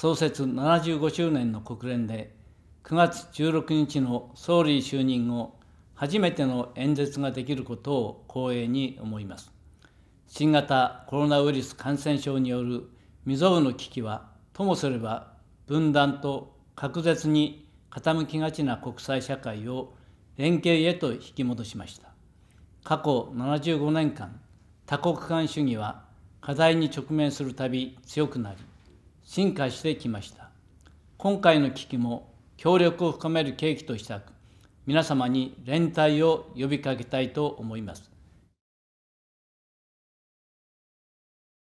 創設75周年の国連で9月16日の総理就任後初めての演説ができることを光栄に思います新型コロナウイルス感染症による未曾有の危機はともすれば分断と隔絶に傾きがちな国際社会を連携へと引き戻しました過去75年間多国間主義は課題に直面するたび強くなり進化してきました。今回の危機も協力を深める契機としたく、皆様に連帯を呼びかけたいと思います。